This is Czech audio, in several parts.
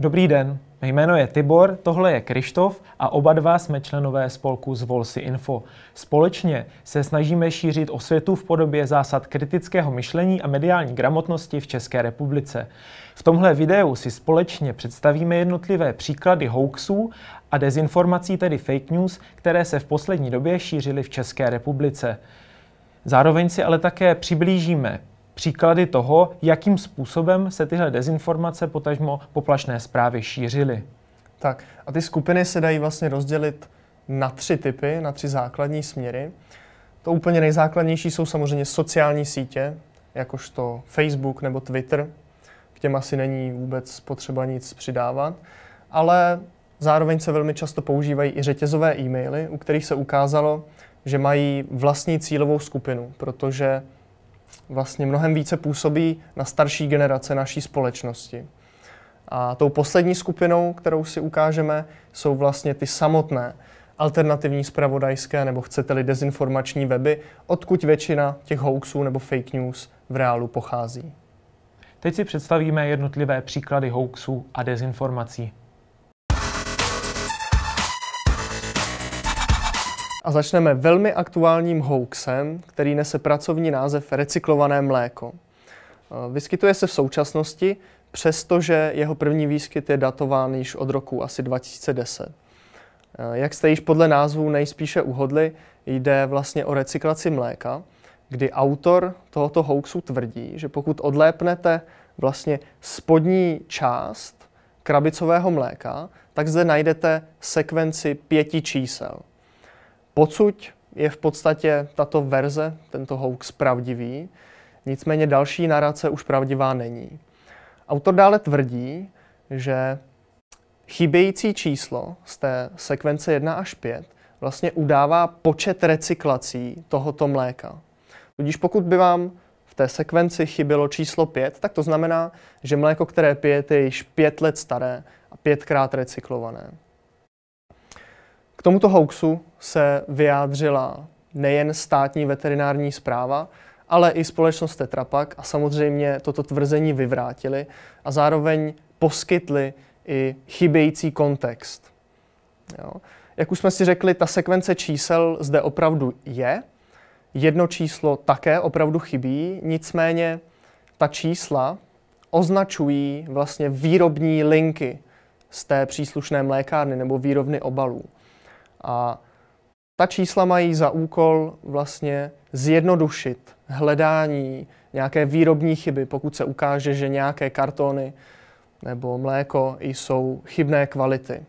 Dobrý den, jméno je Tibor, tohle je Krištof a oba dva jsme členové spolku Zvolsi Info. Společně se snažíme šířit osvětu v podobě zásad kritického myšlení a mediální gramotnosti v České republice. V tomhle videu si společně představíme jednotlivé příklady hoaxů a dezinformací, tedy fake news, které se v poslední době šířily v České republice. Zároveň si ale také přiblížíme příklady toho, jakým způsobem se tyhle dezinformace, potažmo poplašné zprávy šířily. Tak a ty skupiny se dají vlastně rozdělit na tři typy, na tři základní směry. To úplně nejzákladnější jsou samozřejmě sociální sítě, jakožto Facebook nebo Twitter. K těm asi není vůbec potřeba nic přidávat. Ale zároveň se velmi často používají i řetězové e-maily, u kterých se ukázalo, že mají vlastní cílovou skupinu, protože vlastně mnohem více působí na starší generace naší společnosti. A tou poslední skupinou, kterou si ukážeme, jsou vlastně ty samotné alternativní spravodajské nebo chcete-li dezinformační weby, odkud většina těch hoaxů nebo fake news v reálu pochází. Teď si představíme jednotlivé příklady hoaxů a dezinformací. A začneme velmi aktuálním hoaxem, který nese pracovní název recyklované mléko. Eh, vyskytuje se v současnosti, přestože jeho první výskyt je datován již od roku asi 2010. Eh, jak jste již podle názvu nejspíše uhodli, jde vlastně o recyklaci mléka, kdy autor tohoto hoaxu tvrdí, že pokud odlépnete vlastně spodní část krabicového mléka, tak zde najdete sekvenci pěti čísel. Pocuť je v podstatě tato verze, tento hoax pravdivý, nicméně další narace už pravdivá není. Autor dále tvrdí, že chybějící číslo z té sekvence 1 až 5 vlastně udává počet recyklací tohoto mléka. Tudíž pokud by vám v té sekvenci chybělo číslo 5, tak to znamená, že mléko, které pijete, je již 5 let staré a pětkrát recyklované tomuto hoaxu se vyjádřila nejen státní veterinární zpráva, ale i společnost Tetrapak a samozřejmě toto tvrzení vyvrátili a zároveň poskytli i chybějící kontext. Jo. Jak už jsme si řekli, ta sekvence čísel zde opravdu je. Jedno číslo také opravdu chybí, nicméně ta čísla označují vlastně výrobní linky z té příslušné mlékárny nebo výrobny obalů. A ta čísla mají za úkol vlastně zjednodušit hledání nějaké výrobní chyby, pokud se ukáže, že nějaké kartony nebo mléko jsou chybné kvality.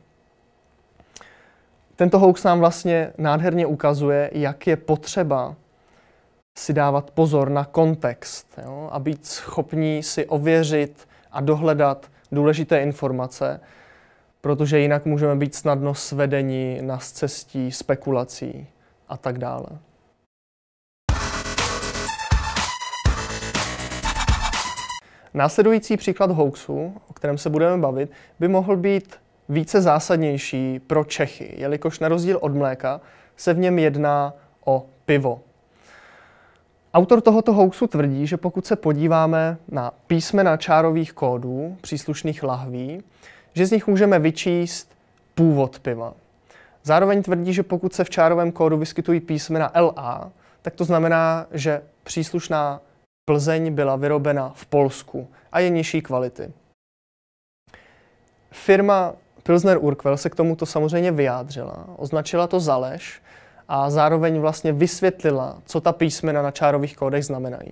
Tento hoax nám vlastně nádherně ukazuje, jak je potřeba si dávat pozor na kontext jo, a být schopní si ověřit a dohledat důležité informace, protože jinak můžeme být snadno svedeni na cestí spekulací a tak dále. Následující příklad hoaxu, o kterém se budeme bavit, by mohl být více zásadnější pro Čechy, jelikož na rozdíl od mléka se v něm jedná o pivo. Autor tohoto hoaxu tvrdí, že pokud se podíváme na písmena čárových kódů příslušných lahví, že z nich můžeme vyčíst původ piva. Zároveň tvrdí, že pokud se v čárovém kódu vyskytují písmena LA, tak to znamená, že příslušná Plzeň byla vyrobena v Polsku a je nižší kvality. Firma Pilsner Urquell se k tomuto samozřejmě vyjádřila, označila to za lež a zároveň vlastně vysvětlila, co ta písmena na čárových kódech znamenají.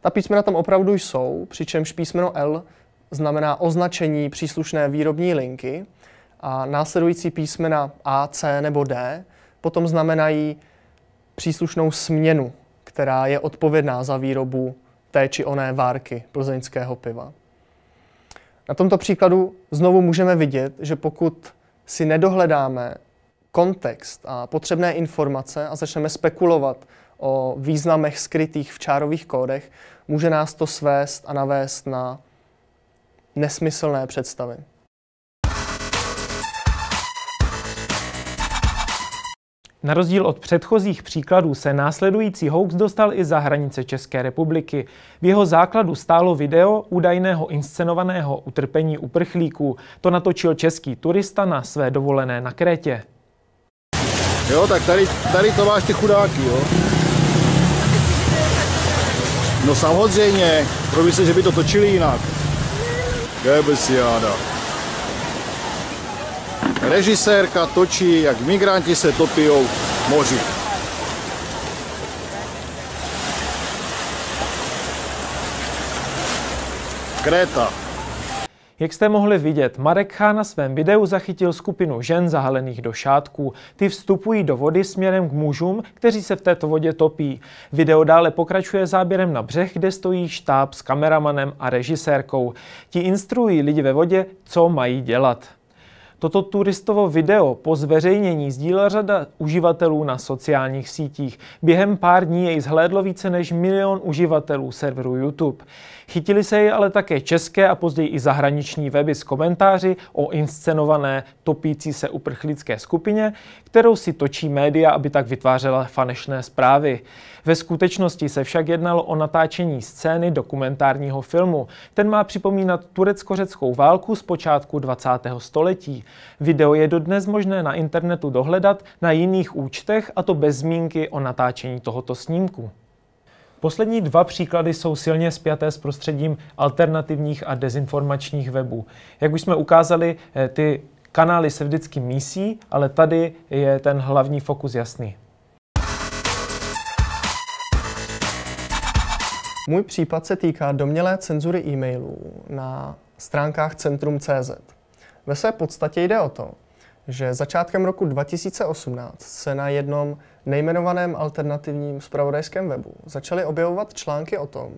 Ta písmena tam opravdu jsou, přičemž písmeno L znamená označení příslušné výrobní linky a následující písmena A, C nebo D potom znamenají příslušnou směnu, která je odpovědná za výrobu té či oné várky plzeňského piva. Na tomto příkladu znovu můžeme vidět, že pokud si nedohledáme kontext a potřebné informace a začneme spekulovat o významech skrytých v čárových kódech, může nás to svést a navést na nesmyslné představy. Na rozdíl od předchozích příkladů se následující hoax dostal i za hranice České republiky. V jeho základu stálo video údajného inscenovaného utrpení uprchlíků. To natočil český turista na své dovolené na Krétě. Jo, tak tady, tady to máš ty chudáky, jo. No samozřejmě, pro myslí, že by to točili jinak. Gebesiáda. Režisérka točí, jak migranti se topijou v moři. Kreta. Jak jste mohli vidět, Marek Chá na svém videu zachytil skupinu žen zahalených do šátků. Ty vstupují do vody směrem k mužům, kteří se v této vodě topí. Video dále pokračuje záběrem na břeh, kde stojí štáb s kameramanem a režisérkou. Ti instruují lidi ve vodě, co mají dělat. Toto turistovo video po zveřejnění sdílela řada uživatelů na sociálních sítích. Během pár dní jej zhlédlo více než milion uživatelů serveru YouTube. Chytili se jej ale také české a později i zahraniční weby s komentáři o inscenované topící se uprchlické skupině, kterou si točí média, aby tak vytvářela fanešné zprávy. Ve skutečnosti se však jednalo o natáčení scény dokumentárního filmu. Ten má připomínat turecko-řeckou válku z počátku 20. století. Video je dodnes možné na internetu dohledat na jiných účtech, a to bez zmínky o natáčení tohoto snímku. Poslední dva příklady jsou silně spjaté s prostředím alternativních a dezinformačních webů. Jak už jsme ukázali, eh, ty kanály se vždycky mísí, ale tady je ten hlavní fokus jasný. Můj případ se týká domělé cenzury e-mailů na stránkách Centrum.cz. Ve své podstatě jde o to, že začátkem roku 2018 se na jednom nejmenovaném alternativním spravodajském webu začaly objevovat články o tom,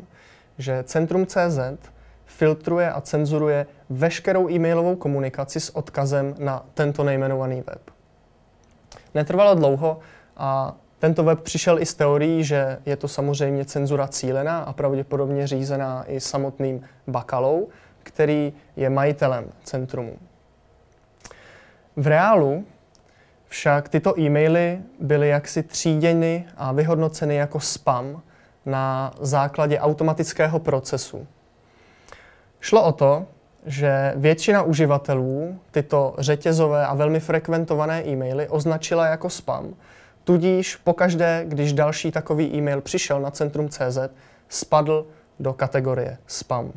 že Centrum CZ filtruje a cenzuruje veškerou e-mailovou komunikaci s odkazem na tento nejmenovaný web. Netrvalo dlouho a tento web přišel i s teorií, že je to samozřejmě cenzura cílená a pravděpodobně řízená i samotným Bakalou, který je majitelem centrumu. V reálu však tyto e-maily byly jaksi tříděny a vyhodnoceny jako spam na základě automatického procesu. Šlo o to, že většina uživatelů tyto řetězové a velmi frekventované e-maily označila jako spam, tudíž pokaždé, když další takový e-mail přišel na centrum CZ, spadl do kategorie spam.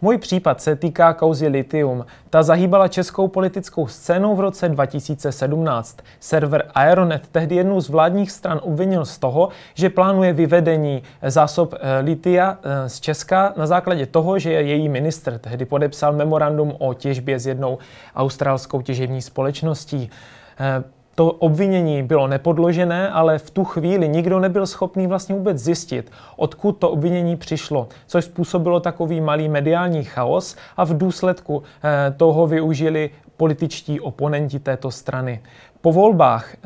Můj případ se týká kauzy Litium. Ta zahýbala českou politickou scénou v roce 2017. Server Aeronet tehdy jednu z vládních stran obvinil z toho, že plánuje vyvedení zásob eh, litia eh, z Česka na základě toho, že její ministr tehdy podepsal memorandum o těžbě s jednou australskou těžební společností. Eh, to obvinění bylo nepodložené, ale v tu chvíli nikdo nebyl schopný vlastně vůbec zjistit, odkud to obvinění přišlo, což způsobilo takový malý mediální chaos a v důsledku eh, toho využili političtí oponenti této strany. Po volbách, eh,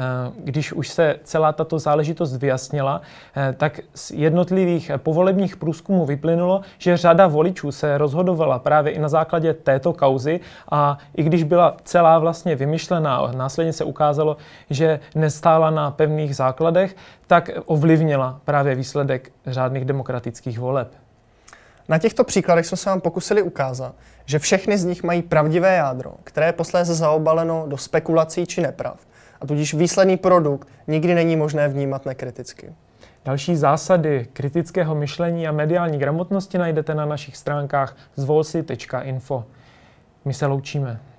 když už se celá tato záležitost vyjasnila, eh, tak z jednotlivých eh, povolebních průzkumů vyplynulo, že řada voličů se rozhodovala právě i na základě této kauzy a i když byla celá vlastně vymyšlená, následně se ukázalo, že nestála na pevných základech, tak ovlivnila právě výsledek řádných demokratických voleb. Na těchto příkladech jsme se vám pokusili ukázat, že všechny z nich mají pravdivé jádro, které je posléze zaobaleno do spekulací či neprav, a tudíž výsledný produkt nikdy není možné vnímat nekriticky. Další zásady kritického myšlení a mediální gramotnosti najdete na našich stránkách zvolsi.info. My se loučíme.